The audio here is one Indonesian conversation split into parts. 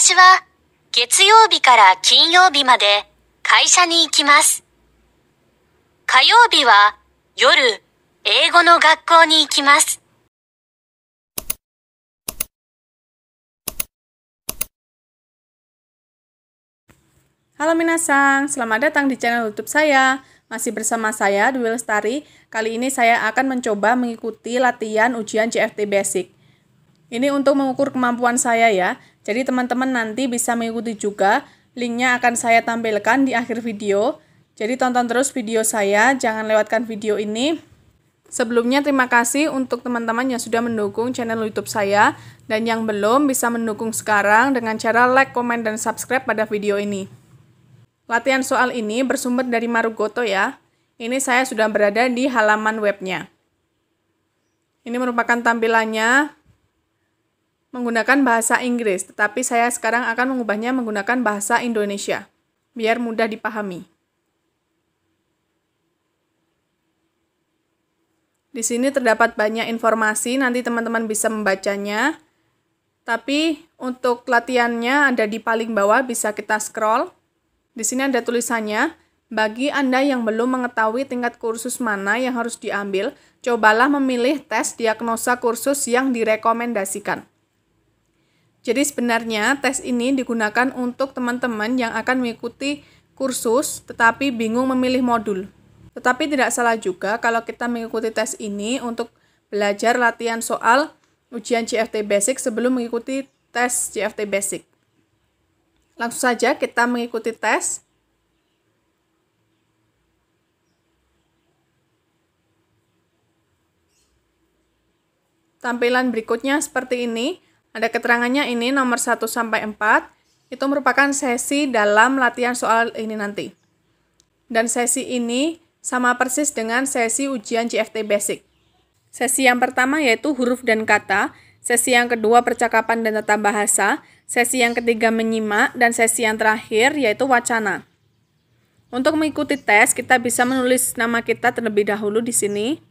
私は月曜日から金曜日まで会社に行きます。火曜日は夜英語の学校に行きます。Halo Minasang, selamat datang di channel YouTube saya. Masih bersama saya, Dwi Lestari. Kali ini saya akan mencoba mengikuti latihan ujian CFT Basic. Ini untuk mengukur kemampuan saya ya. Jadi teman-teman nanti bisa mengikuti juga, linknya akan saya tampilkan di akhir video. Jadi tonton terus video saya, jangan lewatkan video ini. Sebelumnya terima kasih untuk teman-teman yang sudah mendukung channel YouTube saya dan yang belum bisa mendukung sekarang dengan cara like, komen, dan subscribe pada video ini. Latihan soal ini bersumber dari Marugoto ya. Ini saya sudah berada di halaman webnya. Ini merupakan tampilannya menggunakan bahasa Inggris, tetapi saya sekarang akan mengubahnya menggunakan bahasa Indonesia, biar mudah dipahami. Di sini terdapat banyak informasi, nanti teman-teman bisa membacanya. Tapi untuk latihannya ada di paling bawah, bisa kita scroll. Di sini ada tulisannya, bagi Anda yang belum mengetahui tingkat kursus mana yang harus diambil, cobalah memilih tes diagnosa kursus yang direkomendasikan. Jadi sebenarnya tes ini digunakan untuk teman-teman yang akan mengikuti kursus tetapi bingung memilih modul. Tetapi tidak salah juga kalau kita mengikuti tes ini untuk belajar latihan soal ujian CFT Basic sebelum mengikuti tes CFT Basic. Langsung saja kita mengikuti tes. Tampilan berikutnya seperti ini. Ada keterangannya ini nomor 1 sampai 4 itu merupakan sesi dalam latihan soal ini nanti. Dan sesi ini sama persis dengan sesi ujian CFT Basic. Sesi yang pertama yaitu huruf dan kata, sesi yang kedua percakapan dan tata bahasa, sesi yang ketiga menyimak, dan sesi yang terakhir yaitu wacana. Untuk mengikuti tes, kita bisa menulis nama kita terlebih dahulu di sini.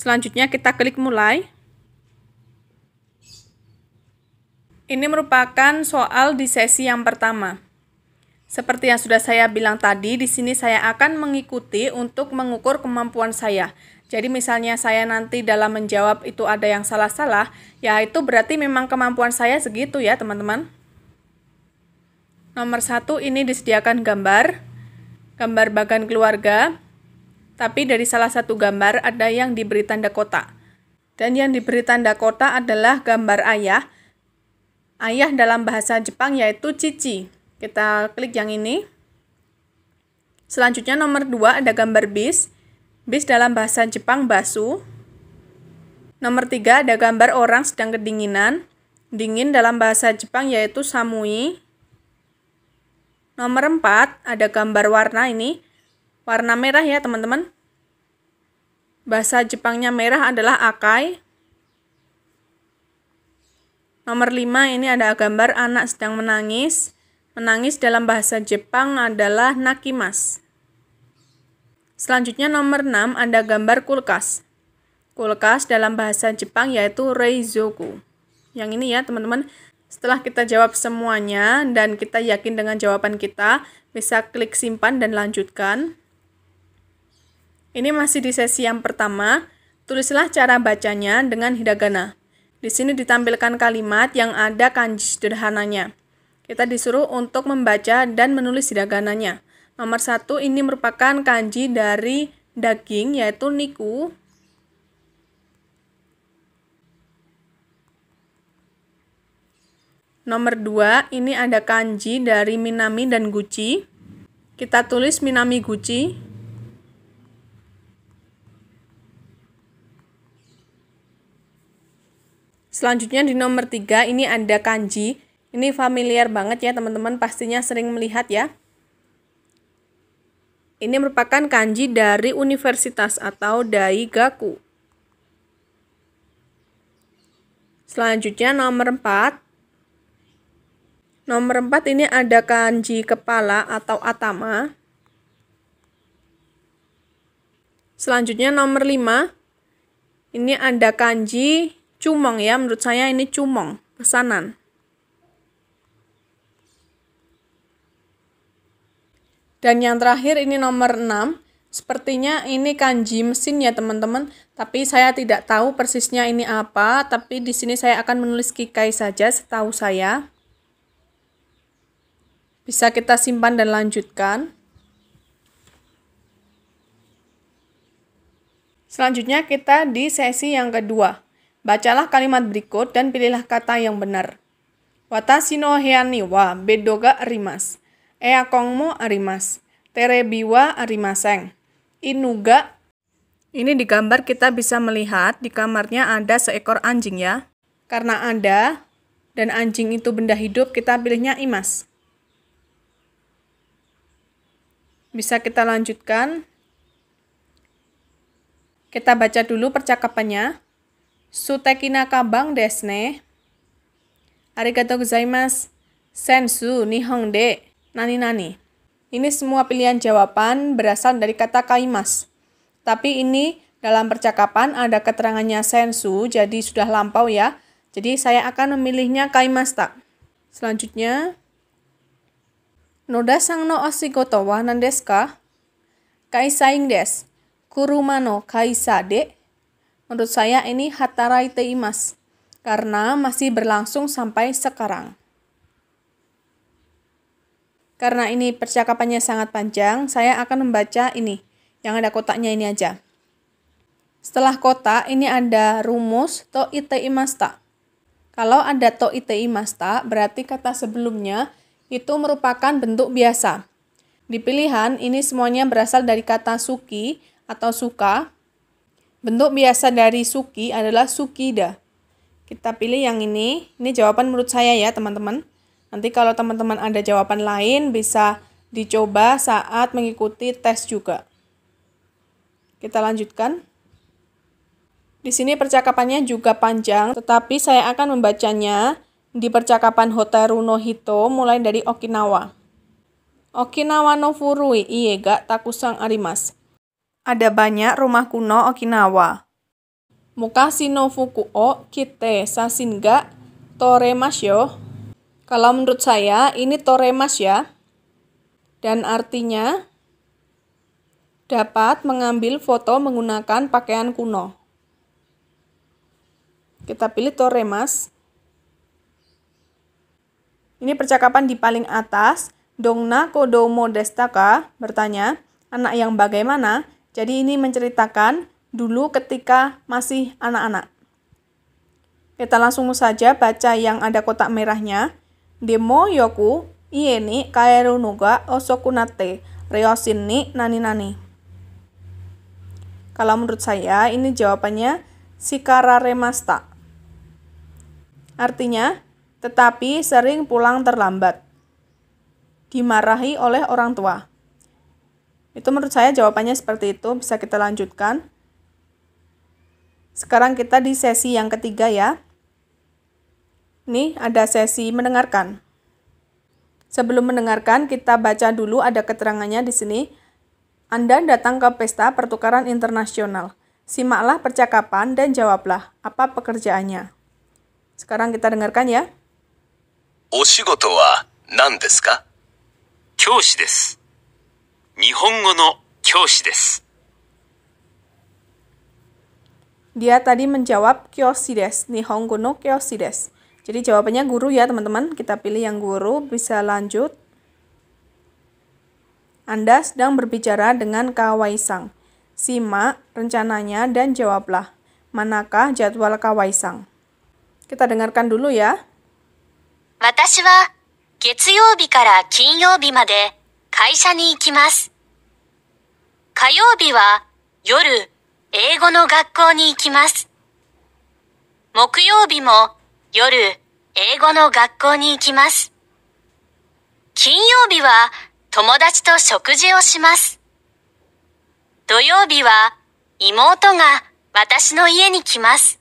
Selanjutnya kita klik mulai. Ini merupakan soal di sesi yang pertama. Seperti yang sudah saya bilang tadi, di sini saya akan mengikuti untuk mengukur kemampuan saya. Jadi misalnya saya nanti dalam menjawab itu ada yang salah-salah, ya itu berarti memang kemampuan saya segitu ya teman-teman. Nomor satu ini disediakan gambar, gambar bagan keluarga, tapi dari salah satu gambar ada yang diberi tanda kotak. Dan yang diberi tanda kotak adalah gambar ayah. Ayah dalam bahasa Jepang yaitu cici. Kita klik yang ini. Selanjutnya nomor 2 ada gambar bis. Bis dalam bahasa Jepang basu. Nomor 3 ada gambar orang sedang kedinginan. Dingin dalam bahasa Jepang yaitu samui. Nomor 4 ada gambar warna ini warna merah ya teman-teman. Bahasa Jepangnya merah adalah akai. Nomor 5 ini ada gambar anak sedang menangis. Menangis dalam bahasa Jepang adalah nakimas. Selanjutnya nomor 6 ada gambar kulkas. Kulkas dalam bahasa Jepang yaitu reizoku. Yang ini ya teman-teman. Setelah kita jawab semuanya dan kita yakin dengan jawaban kita, bisa klik simpan dan lanjutkan. Ini masih di sesi yang pertama. Tulislah cara bacanya dengan hiragana. Di sini ditampilkan kalimat yang ada kanji sederhananya. Kita disuruh untuk membaca dan menulis hiragananya. Nomor satu ini merupakan kanji dari daging yaitu niku. Nomor dua ini ada kanji dari minami dan guci. Kita tulis minami guci. Selanjutnya di nomor 3 ini ada kanji. Ini familiar banget ya teman-teman, pastinya sering melihat ya. Ini merupakan kanji dari universitas atau daigaku. Selanjutnya nomor 4. Nomor 4 ini ada kanji kepala atau atama. Selanjutnya nomor 5. Ini ada kanji cumong ya menurut saya ini cumong pesanan dan yang terakhir ini nomor 6 sepertinya ini kanji mesin ya teman-teman tapi saya tidak tahu persisnya ini apa tapi di sini saya akan menulis kikai saja setahu saya bisa kita simpan dan lanjutkan Selanjutnya kita di sesi yang kedua. Bacalah kalimat berikut dan pilihlah kata yang benar. Watashi no heani wa bedo arimas. Ea arimas. terebiwa arimaseng. Inuga. Ini di gambar kita bisa melihat di kamarnya ada seekor anjing ya. Karena ada dan anjing itu benda hidup, kita pilihnya imas. Bisa kita lanjutkan. Kita baca dulu percakapannya. Sutekina kabang desne. Arigato gozaimasu. Sensu nihong de. Nani nani. Ini semua pilihan jawaban berasal dari kata kaimas. Tapi ini dalam percakapan ada keterangannya sensu, jadi sudah lampau ya. Jadi saya akan memilihnya kaimas tak. Selanjutnya, Noda sang no osigoto wa nandesu Kaisaing des. Kurumano kaisa de Menurut saya ini Hatarai Teimas karena masih berlangsung sampai sekarang. Karena ini percakapannya sangat panjang, saya akan membaca ini, yang ada kotaknya ini aja. Setelah kotak, ini ada rumus to ite imasta. Kalau ada to ite imasta, berarti kata sebelumnya itu merupakan bentuk biasa. Di pilihan, ini semuanya berasal dari kata suki atau suka, Bentuk biasa dari suki adalah sukida. Kita pilih yang ini. Ini jawaban menurut saya ya, teman-teman. Nanti kalau teman-teman ada jawaban lain bisa dicoba saat mengikuti tes juga. Kita lanjutkan. Di sini percakapannya juga panjang, tetapi saya akan membacanya di percakapan Hotaru no Hito mulai dari Okinawa. Okinawa no furui iega takusang arimas. Ada banyak rumah kuno Okinawa. Muka no o kite sasinga yo. Kalau menurut saya ini toremas ya. Dan artinya dapat mengambil foto menggunakan pakaian kuno. Kita pilih toremas. Ini percakapan di paling atas. Dongna Kodomo Destaka bertanya, anak yang bagaimana? Jadi ini menceritakan dulu ketika masih anak-anak. Kita langsung saja baca yang ada kotak merahnya. Demo yoku iye ni kaeru nuga osokunate reosin ni nani nani. Kalau menurut saya ini jawabannya sikara remasta. Artinya, tetapi sering pulang terlambat. Dimarahi oleh orang tua. Itu menurut saya jawabannya seperti itu, bisa kita lanjutkan. Sekarang kita di sesi yang ketiga ya. Nih ada sesi mendengarkan. Sebelum mendengarkan, kita baca dulu ada keterangannya di sini. Anda datang ke pesta pertukaran internasional. Simaklah percakapan dan jawablah apa pekerjaannya. Sekarang kita dengarkan ya. desu. 日本語の教師です。Dia tadi menjawab kyoshi desu, nihongo no kyoshi desu. Jadi jawabannya guru ya teman-teman. Kita pilih yang guru, bisa lanjut. Anda sedang berbicara dengan Kawaisang. Simak rencananya dan jawablah. Manakah jadwal Kawaisang? Kita dengarkan dulu ya. 私は月曜日から金曜日まで会社に行きます。火曜日は夜英語の学校に行きます。木曜日も夜英語の学校に行きます。金曜日は友達と食事をします。土曜日は妹が私の家に来ます。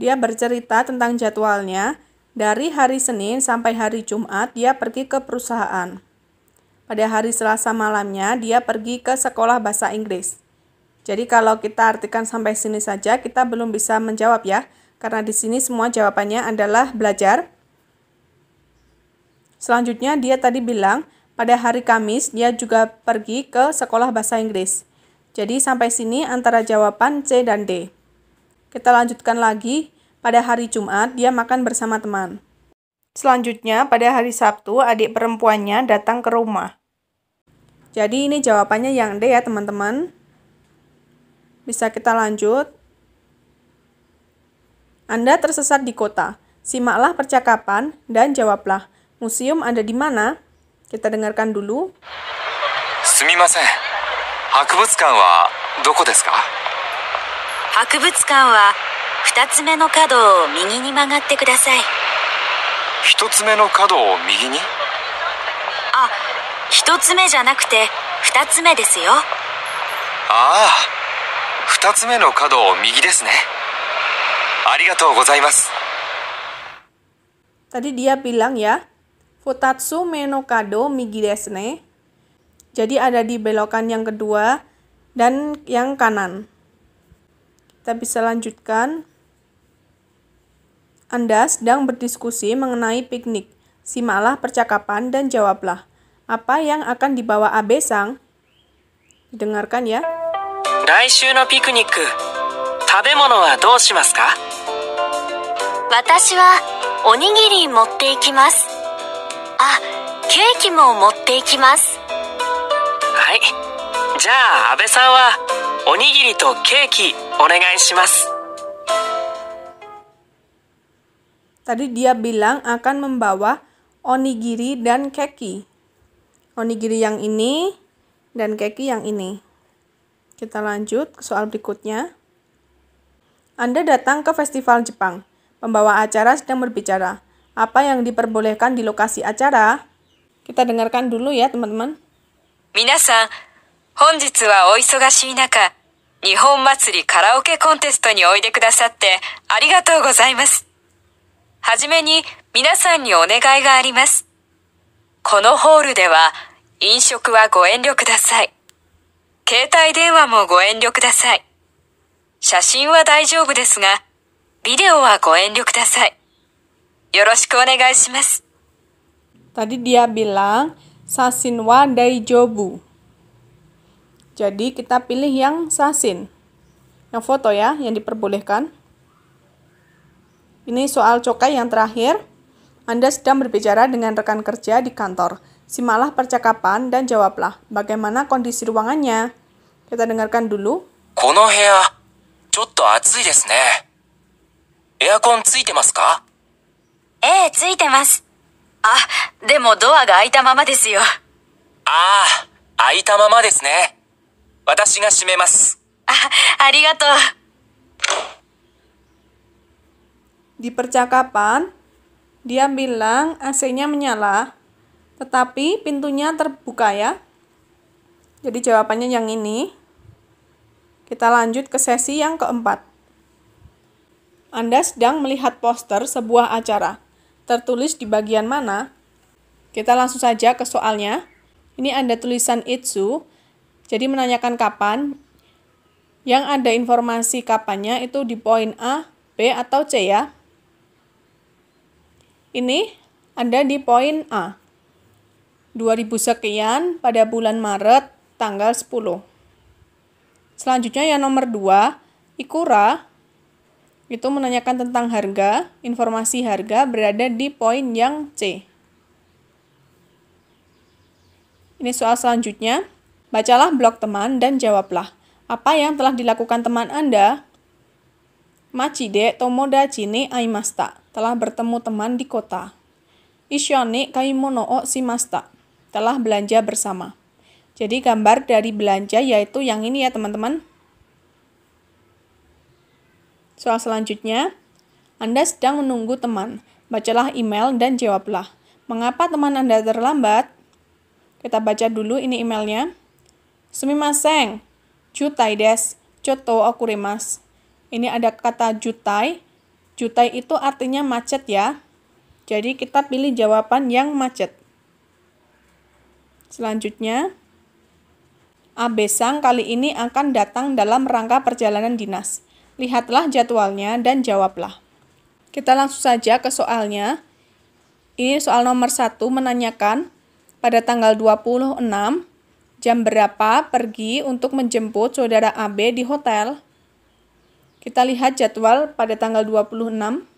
Dia bercerita tentang jadwalnya Dari hari Senin sampai hari Jumat, dia pergi ke perusahaan. Pada hari Selasa malamnya, dia pergi ke sekolah bahasa Inggris. Jadi kalau kita artikan sampai sini saja, kita belum bisa menjawab ya, karena di sini semua jawabannya adalah belajar. Selanjutnya, dia tadi bilang, pada hari Kamis, dia juga pergi ke sekolah bahasa Inggris. Jadi sampai sini antara jawaban C dan D. Kita lanjutkan lagi. Pada hari Jumat, dia makan bersama teman. Selanjutnya, pada hari Sabtu, adik perempuannya datang ke rumah. Jadi ini jawabannya yang D ya teman-teman. Bisa kita lanjut. Anda tersesat di kota. Simaklah percakapan dan jawablah. Museum ada di mana? Kita dengarkan dulu. wa 2つ目の角を右に曲がってください1つ目の角を右にあ1つ目じゃなくて2つ目ですよああ2つ目の角を右ですねありがとうございます Tadi dia bilang ya, futatsu menokado migi desne. Jadi ada di belokan yang kedua dan yang kanan. Kita bisa lanjutkan. Anda sedang berdiskusi mengenai piknik. Simaklah percakapan dan jawablah. Apa yang akan dibawa Abe Sang? Dengarkan ya. 来週のピクニック、食べ物はどうしますか私はおにぎり持っていきます。あ、ケーキも持っていきます。はい。じゃあ、安倍さんはおにぎりとケーキお願いします。Tadi dia bilang akan membawa onigiri dan keki. Onigiri yang ini dan keki yang ini. Kita lanjut ke soal berikutnya. Anda datang ke festival Jepang. Pembawa acara sedang berbicara. Apa yang diperbolehkan di lokasi acara? Kita dengarkan dulu ya, teman-teman. Minasan, honjitsu wa oisogashi naka, Nihon Matsuri Karaoke Contest ni oide kudasatte arigatou gozaimasu. はじめに皆さんにお願いがあります。このホールでは飲食はご遠慮ください。携帯電話もご遠慮ください。写真は大丈夫ですが、ビデオはご遠慮ください。よろしくお願いします。Tadi dia bilang sasinwa daijobu. Jadi kita pilih yang sasin. Yang foto ya, yang diperbolehkan. Ini soal cokai yang terakhir. Anda sedang berbicara dengan rekan kerja di kantor. Simalah percakapan dan jawablah bagaimana kondisi ruangannya. Kita dengarkan dulu. この部屋、ちょっと暑いですね。エアコンついてますかええ、ついてます。あ、でもドアが開いたままですよ。ああ、開いたままですね。私が閉めます。あ、ありがとう。di percakapan dia bilang AC-nya menyala tetapi pintunya terbuka ya. Jadi jawabannya yang ini. Kita lanjut ke sesi yang keempat. Anda sedang melihat poster sebuah acara. Tertulis di bagian mana? Kita langsung saja ke soalnya. Ini ada tulisan Itsu. Jadi menanyakan kapan. Yang ada informasi kapannya itu di poin A, B, atau C ya ini Anda di poin A. 2000 sekian pada bulan Maret tanggal 10. Selanjutnya yang nomor 2, Ikura itu menanyakan tentang harga, informasi harga berada di poin yang C. Ini soal selanjutnya. Bacalah blog teman dan jawablah. Apa yang telah dilakukan teman Anda? Machide tomodachi ni aimasta telah bertemu teman di kota. Isyone kaimono o simasta, telah belanja bersama. Jadi gambar dari belanja yaitu yang ini ya teman-teman. Soal selanjutnya, Anda sedang menunggu teman. Bacalah email dan jawablah. Mengapa teman Anda terlambat? Kita baca dulu ini emailnya. Sumimaseng, jutai des, choto okurimas. Ini ada kata jutai, Jutai itu artinya macet ya. Jadi kita pilih jawaban yang macet. Selanjutnya, Abesang kali ini akan datang dalam rangka perjalanan dinas. Lihatlah jadwalnya dan jawablah. Kita langsung saja ke soalnya. Ini soal nomor satu menanyakan pada tanggal 26 jam berapa pergi untuk menjemput saudara AB di hotel? Kita lihat jadwal pada tanggal 26.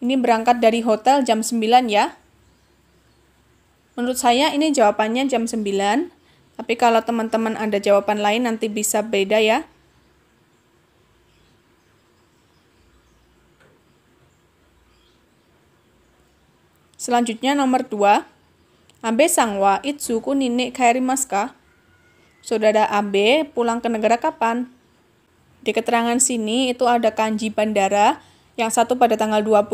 Ini berangkat dari hotel jam 9 ya. Menurut saya ini jawabannya jam 9. Tapi kalau teman-teman ada jawaban lain nanti bisa beda ya. Selanjutnya nomor 2. Abe sangwa itsuku nini kairimasu ka? Saudara Abe pulang ke negara kapan? Di keterangan sini itu ada kanji bandara, yang satu pada tanggal 25,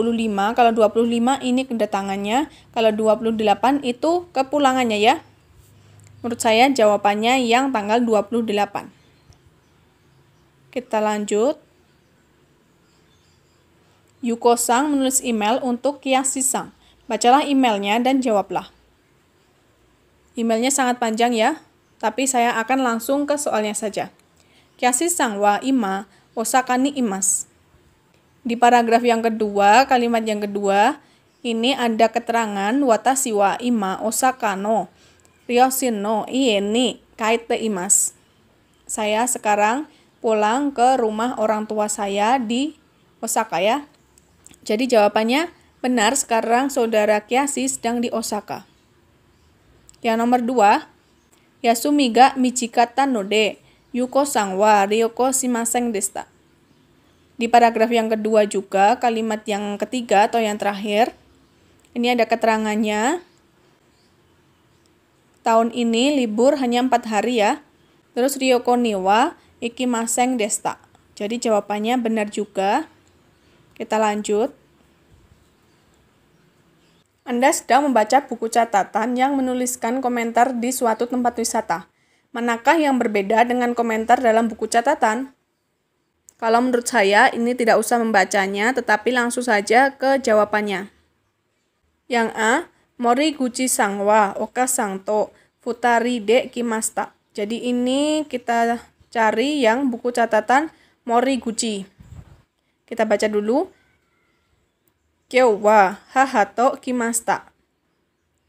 kalau 25 ini kedatangannya, kalau 28 itu kepulangannya ya. Menurut saya jawabannya yang tanggal 28. Kita lanjut. Yuko Sang menulis email untuk Kiyashi Sang. Bacalah emailnya dan jawablah. Emailnya sangat panjang ya, tapi saya akan langsung ke soalnya saja kiasisan wa ima osakani imas. Di paragraf yang kedua, kalimat yang kedua, ini ada keterangan Wata wa ima osakano riosino ni kaite imas. Saya sekarang pulang ke rumah orang tua saya di Osaka ya. Jadi jawabannya benar sekarang saudara Kiasi sedang di Osaka. Yang nomor dua, Yasumiga Michikata no de yuko sangwa, wa ryoko shimaseng desta. Di paragraf yang kedua juga, kalimat yang ketiga atau yang terakhir, ini ada keterangannya. Tahun ini libur hanya empat hari ya. Terus Ryoko Niwa, Ikimaseng Desta. Jadi jawabannya benar juga. Kita lanjut. Anda sedang membaca buku catatan yang menuliskan komentar di suatu tempat wisata. Manakah yang berbeda dengan komentar dalam buku catatan? Kalau menurut saya, ini tidak usah membacanya, tetapi langsung saja ke jawabannya. Yang A, Mori Guchi Sangwa, Oka Sangto, Futari De Kimasta. Jadi ini kita cari yang buku catatan Mori Guchi. Kita baca dulu. Kyo wa hahato kimasta.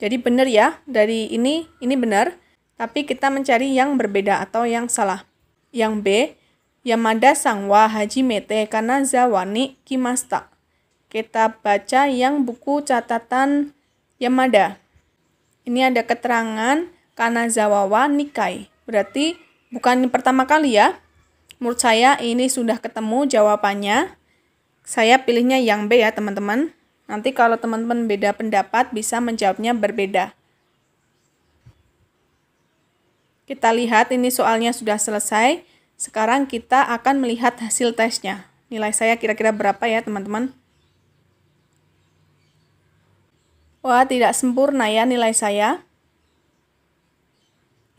Jadi benar ya, dari ini, ini benar tapi kita mencari yang berbeda atau yang salah. Yang B, Yamada Sangwa Haji Mete karena Zawani Kimasta. Kita baca yang buku catatan Yamada. Ini ada keterangan Kanazawawa Nikai. Berarti bukan pertama kali ya. Menurut saya ini sudah ketemu jawabannya. Saya pilihnya yang B ya teman-teman. Nanti kalau teman-teman beda pendapat bisa menjawabnya berbeda. Kita lihat ini soalnya sudah selesai. Sekarang kita akan melihat hasil tesnya. Nilai saya kira-kira berapa ya teman-teman? Wah, tidak sempurna ya nilai saya.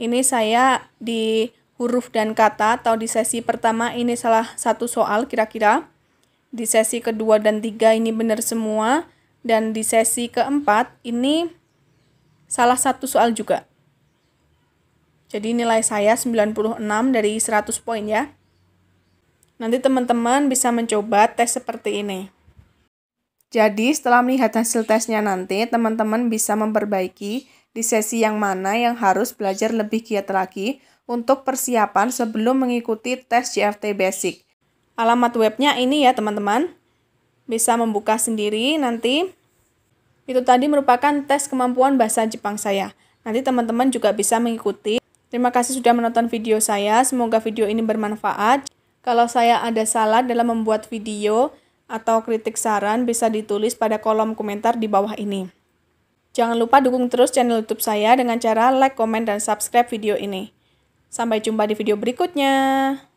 Ini saya di huruf dan kata atau di sesi pertama ini salah satu soal kira-kira. Di sesi kedua dan tiga ini benar semua. Dan di sesi keempat ini salah satu soal juga. Jadi nilai saya 96 dari 100 poin ya. Nanti teman-teman bisa mencoba tes seperti ini. Jadi setelah melihat hasil tesnya nanti, teman-teman bisa memperbaiki di sesi yang mana yang harus belajar lebih giat lagi untuk persiapan sebelum mengikuti tes JFT Basic. Alamat webnya ini ya teman-teman. Bisa membuka sendiri nanti. Itu tadi merupakan tes kemampuan bahasa Jepang saya. Nanti teman-teman juga bisa mengikuti Terima kasih sudah menonton video saya. Semoga video ini bermanfaat. Kalau saya ada salah dalam membuat video atau kritik saran bisa ditulis pada kolom komentar di bawah ini. Jangan lupa dukung terus channel YouTube saya dengan cara like, komen, dan subscribe video ini. Sampai jumpa di video berikutnya.